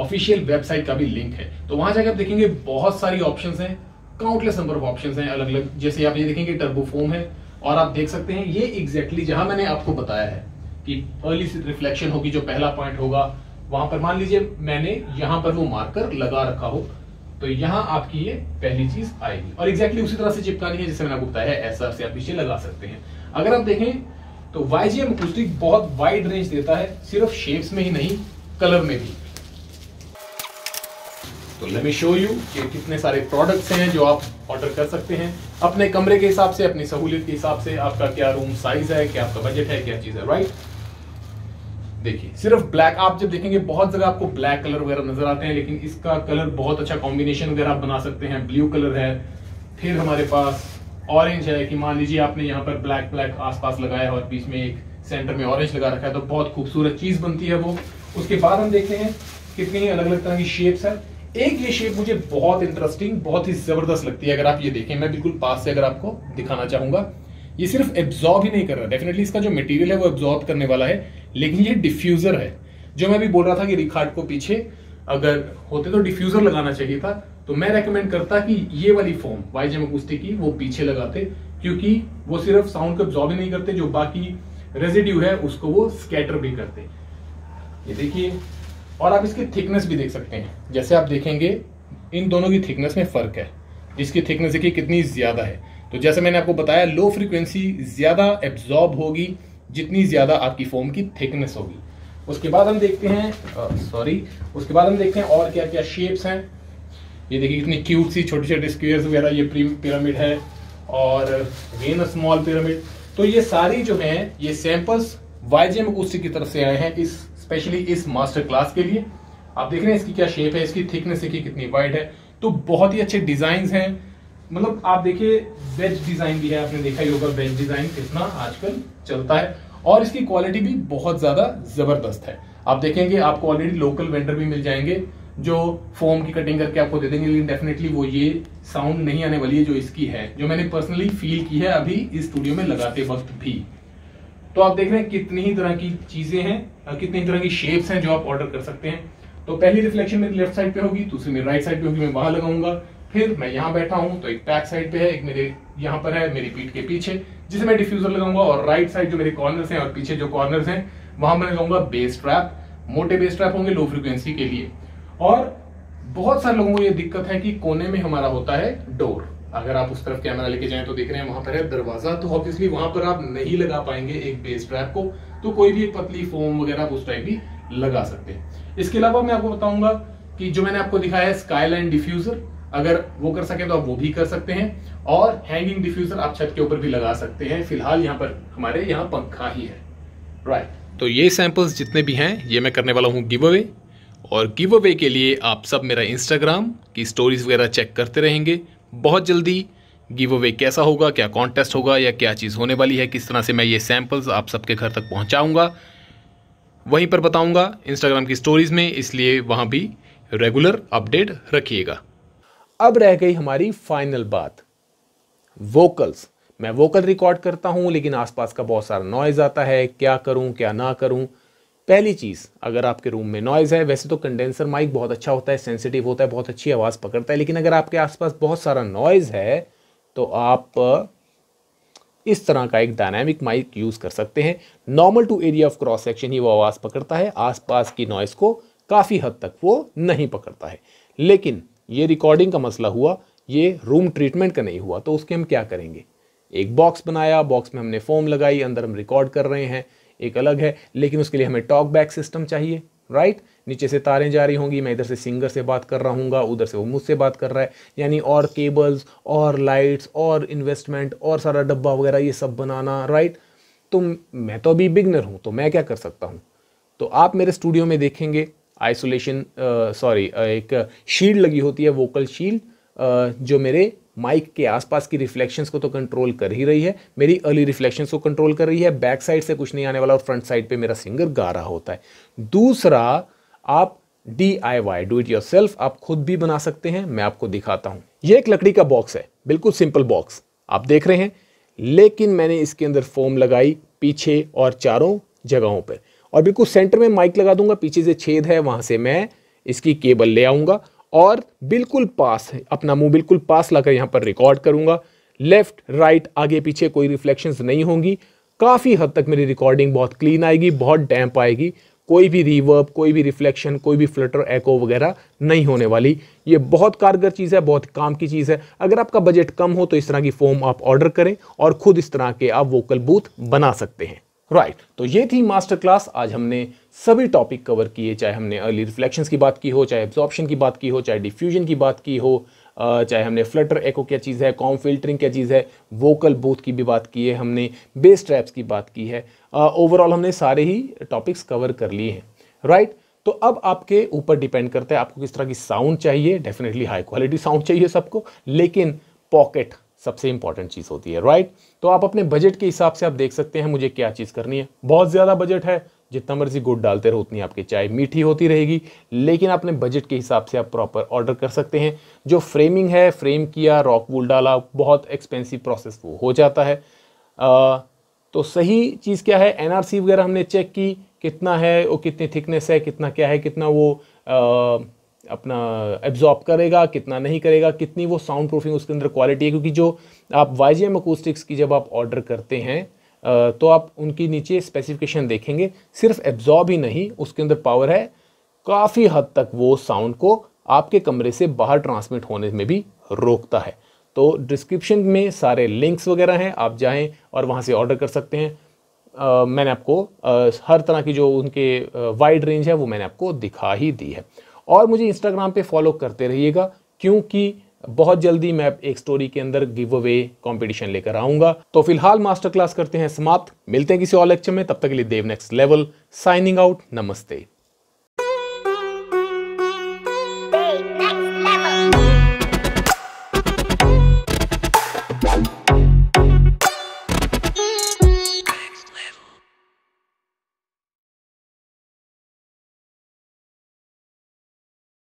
ऑफिशियल वेबसाइट का भी लिंक है तो वहां जाकर आप देखेंगे बहुत सारी ऑप्शन हैं काउंटलेस नंबर ऑफ ऑप्शन हैं अलग अलग जैसे आप ये देखेंगे टर्बो फोम है और आप देख सकते हैं ये एग्जैक्टली exactly जहां मैंने आपको बताया है कि अर्ली रिफ्लेक्शन होगी जो पहला पॉइंट होगा वहां पर मान लीजिए मैंने यहां पर वो मार्कर लगा रखा हो तो यहां आपकी ये पहली चीज आएगी और एग्जैक्टली उसी तरह से चिपकानी है जैसे मैंने आपको बताया एस आर से आप पीछे लगा सकते हैं अगर आप देखें तो YGM एम बहुत वाइड रेंज देता है सिर्फ शेप्स में ही नहीं कलर में भी तो लेट मी शो यू कि कितने सारे प्रोडक्ट्स हैं जो आप ऑर्डर कर सकते हैं अपने कमरे के हिसाब से अपनी सहूलियत के हिसाब से आपका क्या रूम साइज है क्या आपका बजट है क्या चीज़ है राइट right? देखिए सिर्फ ब्लैक आप जब देखेंगे बहुत जगह आपको ब्लैक कलर वगैरह नजर आते हैं लेकिन इसका कलर बहुत अच्छा कॉम्बिनेशन वगैरह आप बना सकते हैं ब्लू कलर है फिर हमारे पास ऑरेंज है कि मान लीजिए आपने यहाँ पर ब्लैक ब्लैक आसपास लगाया और बीच में एक सेंटर में ऑरेंज लगा रखा है तो बहुत खूबसूरत चीज बनती है वो उसके बाद हम देखते हैं कितनी अलग अलग तरह की शेप्स है एक ये शेप मुझे बहुत इंटरेस्टिंग बहुत ही जबरदस्त लगती है अगर आप ये देखें मैं बिल्कुल पास से अगर आपको दिखाना चाहूंगा ये सिर्फ एब्जॉर्ब ही नहीं कर रहा डेफिनेटली इसका जो मटेरियल है वो एब्जॉर्ब करने वाला है लेकिन ये डिफ्यूजर है जो मैं भी बोल रहा था कि रिकार्ड को पीछे अगर होते तो डिफ्यूजर लगाना चाहिए था तो मैं रेकमेंड करता कि ये वाली फॉर्म वाईजे मकुस्ती की वो पीछे लगाते क्योंकि वो सिर्फ साउंड को एब्जॉर्ब ही नहीं करते जो बाकी रेजिड्यू है उसको वो स्कैटर भी करते ये देखिए और आप इसकी थिकनेस भी देख सकते हैं जैसे आप देखेंगे इन दोनों की थिकनेस में फ़र्क है इसकी थिकनेस देखिए कितनी ज़्यादा है तो जैसे मैंने आपको बताया लो फ्रिक्वेंसी ज़्यादा एब्जॉर्ब होगी जितनी ज़्यादा आपकी फोम की थिकनेस होगी उसके बाद हम देखते हैं सॉरी उसके बाद हम देखते हैं और क्या क्या शेप्स हैं ये देखिए कितनी क्यूट सी छोटे छोटे स्क्वेयर्स वगैरह ये पिरामिड है और अगेन स्मॉल पिरामिड तो ये सारी जो हैं ये सैंपल्स वाईजीएम उसी की तरफ से आए हैं इस स्पेशली इस मास्टर क्लास के लिए आप देख रहे हैं इसकी क्या शेप है इसकी थिकनेस देखिए कितनी वाइड है तो बहुत ही अच्छे डिजाइन हैं मतलब आप देखिए वेज डिजाइन भी है आपने देखा ही होगा वेज डिजाइन कितना आजकल चलता है और इसकी क्वालिटी भी बहुत ज्यादा जबरदस्त है आप देखेंगे आपको ऑलरेडी लोकल वेंडर भी मिल जाएंगे जो फोम की कटिंग करके आपको दे देंगे लेकिन डेफिनेटली वो ये साउंड नहीं आने वाली है जो इसकी है जो मैंने पर्सनली फील की है अभी इस स्टूडियो में लगाते वक्त भी तो आप देख रहे हैं कितनी ही तरह की चीजें हैं कितनी तरह की शेप्स हैं जो आप ऑर्डर कर सकते हैं तो पहली रिफ्लेक्शन मेरी लेफ्ट साइड पे होगी दूसरी मेरी राइट साइड पे होगी मैं वहां लगाऊंगा फिर मैं यहाँ बैठा हूं तो एक बैक साइड पे है एक मेरे यहाँ पर है मेरी पीठ के पीछे जिसे मैं डिफ्यूजर लगाऊंगा और राइट साइड जो मेरे कॉर्नर्स हैं और पीछे जो कॉर्नर्स हैं वहां मैं लगाऊंगा बेस ट्रैप मोटे बेस ट्रैप होंगे लो फ्रिक्वेंसी के लिए और बहुत सारे लोगों को यह दिक्कत है कि कोने में हमारा होता है डोर अगर आप उस तरफ कैमरा लेके जाए तो देख रहे हैं वहां पर है दरवाजा तो ऑब्वियसली वहां पर आप नहीं लगा पाएंगे एक बेस ट्रैप को तो कोई भी एक पतली फोम वगैरह आप उस टाइप भी लगा सकते हैं इसके अलावा मैं आपको बताऊंगा कि जो मैंने आपको दिखाया है स्काईलाइन डिफ्यूजर अगर वो कर सके तो आप वो भी कर सकते हैं और हैंगिंग डिफ्यूजर आप छत के ऊपर भी लगा सकते हैं फिलहाल यहाँ पर हमारे यहाँ पंखा ही है राइट तो ये सैंपल्स जितने भी हैं ये मैं करने वाला हूँ गिव अवे और गिव अवे के लिए आप सब मेरा इंस्टाग्राम की स्टोरीज वगैरह चेक करते रहेंगे बहुत जल्दी गिव अवे कैसा होगा क्या कॉन्टेस्ट होगा या क्या चीज़ होने वाली है किस तरह से मैं ये सैंपल्स आप सबके घर तक पहुँचाऊँगा वहीं पर बताऊंगा इंस्टाग्राम की स्टोरीज़ में इसलिए वहाँ भी रेगुलर अपडेट रखिएगा अब रह गई हमारी फाइनल बात वोकल्स मैं वोकल रिकॉर्ड करता हूं लेकिन आसपास का बहुत सारा नॉइज आता है क्या करूं क्या ना करूं पहली चीज़ अगर आपके रूम में नॉइज़ है वैसे तो कंडेंसर माइक बहुत अच्छा होता है सेंसिटिव होता है बहुत अच्छी आवाज़ पकड़ता है लेकिन अगर आपके आसपास बहुत सारा नॉइज़ है तो आप इस तरह का एक डायनामिक माइक यूज़ कर सकते हैं normal to area of cross section ही वो आवाज़ पकड़ता है आसपास की नॉइज़ को काफ़ी हद तक वो नहीं पकड़ता है लेकिन ये रिकॉर्डिंग का मसला हुआ ये रूम ट्रीटमेंट का नहीं हुआ तो उसके हम क्या करेंगे एक बॉक्स बनाया बॉक्स में हमने फोम लगाई अंदर हम रिकॉर्ड कर रहे हैं एक अलग है लेकिन उसके लिए हमें टॉक बैक सिस्टम चाहिए राइट नीचे से तारें जा रही होंगी मैं इधर से सिंगर से बात कर रहा हूँ उधर से वो मुझसे बात कर रहा है यानी और केबल्स और लाइट्स और इन्वेस्टमेंट और सारा डब्बा वगैरह ये सब बनाना राइट तो मैं तो अभी बिगनर हूँ तो मैं क्या कर सकता हूँ तो आप मेरे स्टूडियो में देखेंगे आइसोलेशन सॉरी uh, uh, एक शील्ड लगी होती है वोकल शील्ड uh, जो मेरे माइक के आसपास की रिफ्लेक्शंस को तो कंट्रोल कर ही रही है मेरी अर्ली रिफ्लेक्शंस को कंट्रोल कर रही है बैक साइड से कुछ नहीं आने वाला और फ्रंट साइड पे मेरा सिंगर गा रहा होता है दूसरा आप D I Y do it yourself आप खुद भी बना सकते हैं मैं आपको दिखाता हूँ ये एक लकड़ी का बॉक्स है बिल्कुल सिंपल बॉक्स आप देख रहे हैं लेकिन मैंने इसके अंदर फोम लगाई पीछे और चारों जगहों पर और बिल्कुल सेंटर में माइक लगा दूंगा पीछे से छेद है वहाँ से मैं इसकी केबल ले आऊँगा और बिल्कुल पास अपना मुंह बिल्कुल पास लाकर यहाँ पर रिकॉर्ड करूँगा लेफ्ट राइट आगे पीछे कोई रिफ्लेक्शन नहीं होंगी काफ़ी हद तक मेरी रिकॉर्डिंग बहुत क्लीन आएगी बहुत डैम्प आएगी कोई भी रिवर्ब कोई भी रिफ्लेक्शन कोई भी फ्लटर एको वगैरह नहीं होने वाली ये बहुत कारगर चीज़ है बहुत काम की चीज़ है अगर आपका बजट कम हो तो इस तरह की फोम आप ऑर्डर करें और ख़ुद इस तरह के आप वोकल बूथ बना सकते हैं राइट right. तो ये थी मास्टर क्लास आज हमने सभी टॉपिक कवर किए चाहे हमने अर्ली रिफ्लेक्शंस की बात की हो चाहे एब्जॉर्प्शन की बात की हो चाहे डिफ्यूजन की बात की हो चाहे हमने फ्लटर एको क्या चीज़ है कॉम फिल्टरिंग क्या चीज़ है वोकल बूथ की भी बात की है हमने बेस ट्रैप्स की बात की है ओवरऑल हमने सारे ही टॉपिक्स कवर कर लिए हैं राइट right? तो अब आपके ऊपर डिपेंड करता है आपको किस तरह की साउंड चाहिए डेफिनेटली हाई क्वालिटी साउंड चाहिए सबको लेकिन पॉकेट सबसे इंपॉर्टेंट चीज़ होती है राइट तो आप अपने बजट के हिसाब से आप देख सकते हैं मुझे क्या चीज़ करनी है बहुत ज़्यादा बजट है जितना मर्जी गुड़ डालते रहो उतनी आपकी चाय मीठी होती रहेगी लेकिन अपने बजट के हिसाब से आप प्रॉपर ऑर्डर कर सकते हैं जो फ्रेमिंग है फ्रेम किया रॉक वुल डाला बहुत एक्सपेंसिव प्रोसेस वो हो जाता है आ, तो सही चीज़ क्या है एनआरसी वगैरह हमने चेक की कितना है वो कितनी थिकनेस है कितना क्या है कितना वो आ, अपना एब्जॉर्ब करेगा कितना नहीं करेगा कितनी वो साउंड प्रूफिंग उसके अंदर क्वालिटी है क्योंकि जो आप वाई अकूस्टिक्स की जब आप ऑर्डर करते हैं तो आप उनकी नीचे स्पेसिफिकेशन देखेंगे सिर्फ एब्जॉर्ब ही नहीं उसके अंदर पावर है काफ़ी हद तक वो साउंड को आपके कमरे से बाहर ट्रांसमिट होने में भी रोकता है तो डिस्क्रिप्शन में सारे लिंक्स वगैरह हैं आप जाएं और वहाँ से ऑर्डर कर सकते हैं आ, मैंने आपको आ, हर तरह की जो उनके वाइड रेंज है वो मैंने आपको दिखा ही दी है और मुझे इंस्टाग्राम पे फॉलो करते रहिएगा क्योंकि बहुत जल्दी मैं एक स्टोरी के अंदर गिव अवे कॉम्पिटिशन लेकर आऊंगा तो फिलहाल मास्टर क्लास करते हैं समाप्त मिलते हैं किसी और लेक्चर में तब तक के लिए Dev next level signing out नमस्ते